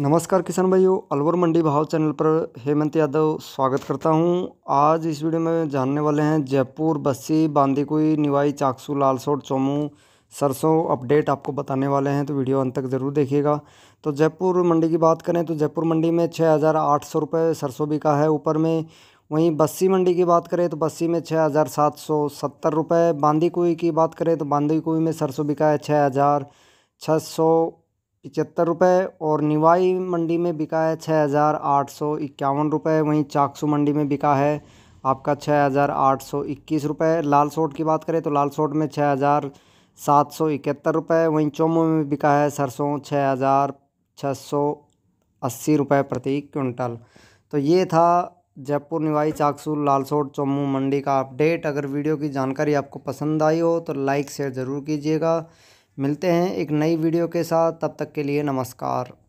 नमस्कार किसान भाइयों अलवर मंडी भाव चैनल पर हेमंत यादव स्वागत करता हूं आज इस वीडियो में जानने वाले हैं जयपुर बस्सी बांदीकुई निवाई चाकसू लालसोट चोमू सरसों अपडेट आपको बताने वाले हैं तो वीडियो अंत तक ज़रूर देखिएगा तो जयपुर मंडी की बात करें तो जयपुर मंडी में छः हज़ार आठ सौ रुपये सरसों बिका है ऊपर में वहीं बस्सी मंडी की बात करें तो बस्सी में छः हज़ार सात सौ सत्तर रुपये बांदीकुई की बात करें तो बांदीकुई में सरसों बिका है छः हज़ार छः सौ पिचहत्तर रुपये और निवाई मंडी में बिका है छः हज़ार आठ सौ इक्यावन रुपये वहीं चाकसू मंडी में बिका है आपका छः हज़ार आठ सौ इक्कीस रुपये लाल सोट की बात करें तो लाल सोट में छः हज़ार सात सौ इकहत्तर रुपये वहीं चोमो में बिका है सरसों छः हज़ार छः सौ अस्सी रुपये प्रति क्विंटल तो ये था जयपुर निवाई चाकसू लालसोट चोमू मंडी का अपडेट अगर वीडियो की जानकारी आपको पसंद आई हो तो लाइक शेयर ज़रूर कीजिएगा मिलते हैं एक नई वीडियो के साथ तब तक के लिए नमस्कार